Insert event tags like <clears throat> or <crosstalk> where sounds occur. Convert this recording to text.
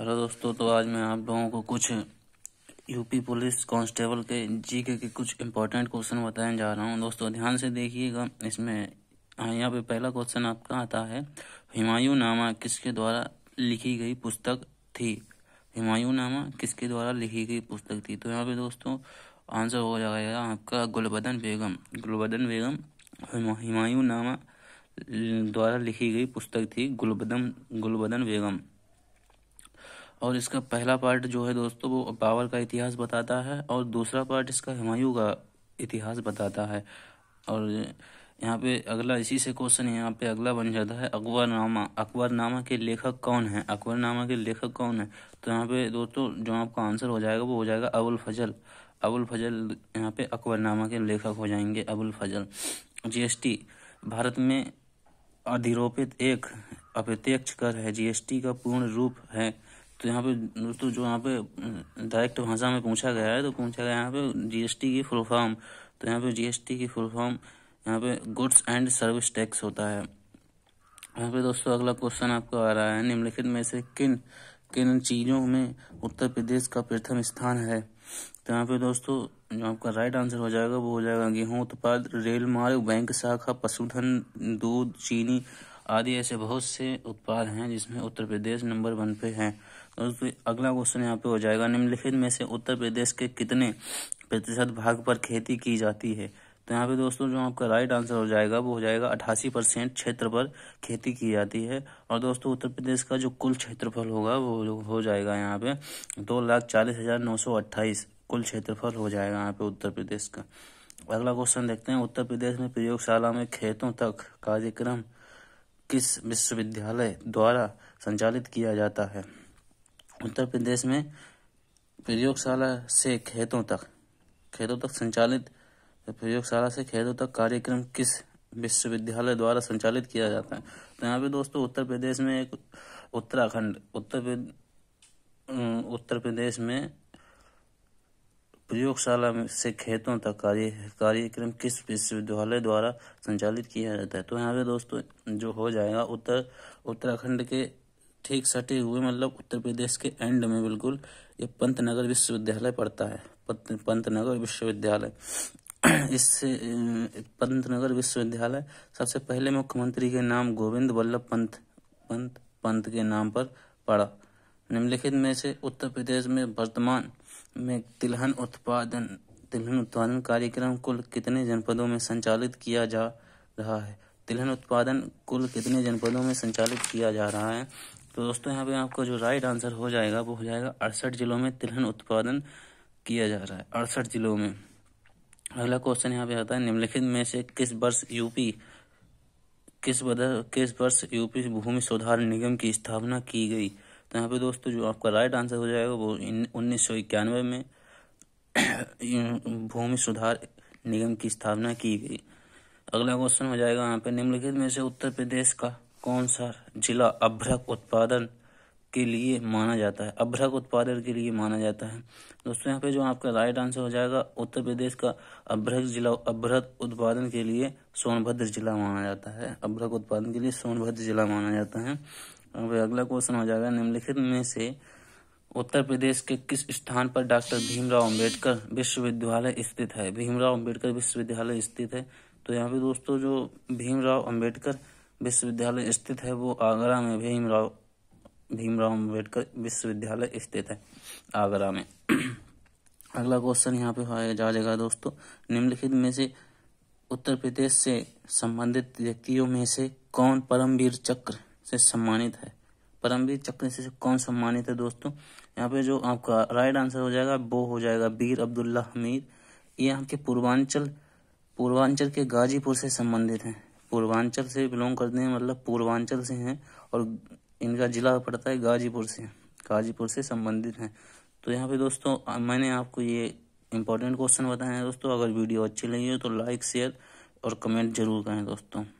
hello दोस्तों तो आज मैं आप लोगों को कुछ यूपी पुलिस कांस्टेबल के जी के, कुछ इम्पोर्टेंट क्वेश्चन बताने जा रहा हूँ दोस्तों ध्यान से देखिएगा इसमें यहां यहाँ पे पहला क्वेश्चन आपका आता है हिमायूं नामा किसके द्वारा लिखी गई पुस्तक थी हिमायूं नामा किसके द्वारा लिखी गई पुस्तक थी तो यहाँ पे दोस्तों आंसर हो जाएगा आपका गुलबदन बेगम गुलबदन बेगम हिमायूं नामा द्वारा लिखी गई पुस्तक थी गुलबदन गुलबदन बेगम और इसका पहला पार्ट जो है दोस्तों वो बाबर का इतिहास बताता है और दूसरा पार्ट इसका हुमायूं का इतिहास बताता है और यहाँ पे अगला इसी से क्वेश्चन यहाँ पे अगला बन जाता है अकबरनामा अकबरनामा के लेखक कौन है अकबरनामा के लेखक कौन है तो यहाँ पे दोस्तों जो आपका आंसर हो जाएगा वो हो जाएगा अबुल फजल अबुल फजल यहाँ पे अकबरनामा के लेखक हो जाएंगे अबुल फजल जीएसटी भारत में अधिरोपित एक अप्रत्यक्ष कर है जीएसटी का पूर्ण रूप है तो यहाँ पे दोस्तों जो यहाँ पे डायरेक्ट हम्म, भाषा में पूछा गया है तो पूछा गया यहाँ पे जीएसटी की फुल फॉर्म तो यहाँ पे जीएसटी की फुल फॉर्म यहाँ पे गुड्स एंड सर्विस टैक्स होता है यहाँ पे दोस्तों अगला क्वेश्चन आपको आ रहा है निम्नलिखित में से किन किन चीज़ों में उत्तर प्रदेश का प्रथम स्थान है तो यहाँ पे दोस्तों जो आपका राइट आंसर हो जाएगा वो हो जाएगा गेहूं उत्पाद रेल मार्ग बैंक शाखा पशुधन दूध चीनी आदि ऐसे बहुत से उत्पाद हैं जिसमें उत्तर प्रदेश नंबर वन पे है दोस्तों अगला क्वेश्चन यहाँ पे हो जाएगा निम्नलिखित में से उत्तर प्रदेश के कितने प्रतिशत भाग पर खेती की जाती है तो यहाँ पे दोस्तों जो आपका राइट आंसर हो जाएगा वो हो जाएगा अठासी परसेंट क्षेत्र पर खेती की जाती है और दोस्तों उत्तर प्रदेश का जो कुल क्षेत्रफल होगा वो हो जाएगा यहाँ पे दो लाख चालीस हजार नौ सौ अट्ठाईस कुल क्षेत्रफल हो जाएगा यहाँ पे उत्तर प्रदेश का अगला क्वेश्चन देखते हैं उत्तर प्रदेश में प्रयोगशाला में खेतों तक कार्यक्रम किस विश्वविद्यालय द्वारा संचालित किया जाता है उत्तर प्रदेश में प्रयोगशाला से खेतों तक खेतों तक संचालित प्रयोगशाला से खेतों तक कार्यक्रम किस विश्वविद्यालय द्वारा संचालित किया जाता है तो यहाँ पे दोस्तों उत्तर प्रदेश में एक उत्तराखंड उत्तर उत्तर प्रदेश में प्रयोगशाला से खेतों तक कार्य कार्यक्रम किस विश्वविद्यालय द्वारा संचालित किया जाता है तो यहाँ पे दोस्तों जो हो जाएगा उत्तर उत्तराखंड के ठीक सटे हुए मतलब उत्तर प्रदेश के एंड में बिल्कुल ये पंतनगर विश्वविद्यालय पड़ता है पंत पंतनगर विश्वविद्यालय <clears throat> इससे पंतनगर विश्वविद्यालय सबसे पहले मुख्यमंत्री के नाम गोविंद वल्लभ पंत पंत पंत के नाम पर पड़ा निम्नलिखित में से उत्तर प्रदेश में वर्तमान में तिलहन उत्पादन तिलहन उत्पादन कार्यक्रम कुल कितने जनपदों में संचालित किया जा रहा है तिलहन उत्पादन कुल कितने जनपदों में संचालित किया जा रहा है तो दोस्तों यहाँ पे आपको जो राइट आंसर हो जाएगा वो हो जाएगा अड़सठ जिलों में तिलहन उत्पादन किया जा रहा है अड़सठ जिलों में अगला क्वेश्चन यहाँ पे आता है निम्नलिखित में से किस वर्ष यूपी किस बदल किस वर्ष यूपी भूमि सुधार निगम की स्थापना की गई यहाँ पे दोस्तों जो आपका राइट आंसर हो जाएगा वो उन्नीस सौ इक्यानवे में <clears throat> भूमि सुधार निगम की स्थापना की गई अगला क्वेश्चन हो जाएगा यहाँ पे निम्नलिखित में से उत्तर प्रदेश का कौन सा जिला अभ्रक उत्पादन के लिए माना जाता है अभ्रक उत्पादन के लिए माना जाता है दोस्तों यहाँ पे जो आपका राइट आंसर हो जाएगा उत्तर प्रदेश का अभ्रक जिला अभ्रक उत्पादन के लिए सोनभद्र जिला माना जाता है अभ्रक उत्पादन के लिए सोनभद्र जिला माना जाता है अब अगला क्वेश्चन हो जाएगा निम्नलिखित में से उत्तर प्रदेश के किस स्थान पर डॉक्टर भीमराव अंबेडकर विश्वविद्यालय स्थित है भीमराव अंबेडकर विश्वविद्यालय स्थित है तो यहाँ पे दोस्तों जो भीमराव अंबेडकर विश्वविद्यालय स्थित है वो आगरा में भीमराव भीमराव अंबेडकर विश्वविद्यालय स्थित है आगरा में अगला क्वेश्चन यहाँ पे आ जाएगा दोस्तों निम्नलिखित में से उत्तर प्रदेश से संबंधित व्यक्तियों में से कौन परमवीर चक्र से सम्मानित है परमवीर चक्र से कौन सम्मानित है दोस्तों यहाँ पे जो आपका राइट आंसर हो जाएगा वो हो जाएगा बीर अब्दुल्ला हमीद ये आपके पूर्वांचल पूर्वांचल के गाजीपुर से संबंधित हैं पूर्वांचल से बिलोंग करते हैं मतलब पूर्वांचल से हैं और इनका जिला पड़ता है गाजीपुर से गाजीपुर से संबंधित हैं तो यहाँ पे दोस्तों मैंने आपको ये इंपॉर्टेंट क्वेश्चन बताए हैं दोस्तों अगर वीडियो अच्छी लगी हो तो लाइक शेयर और कमेंट जरूर करें दोस्तों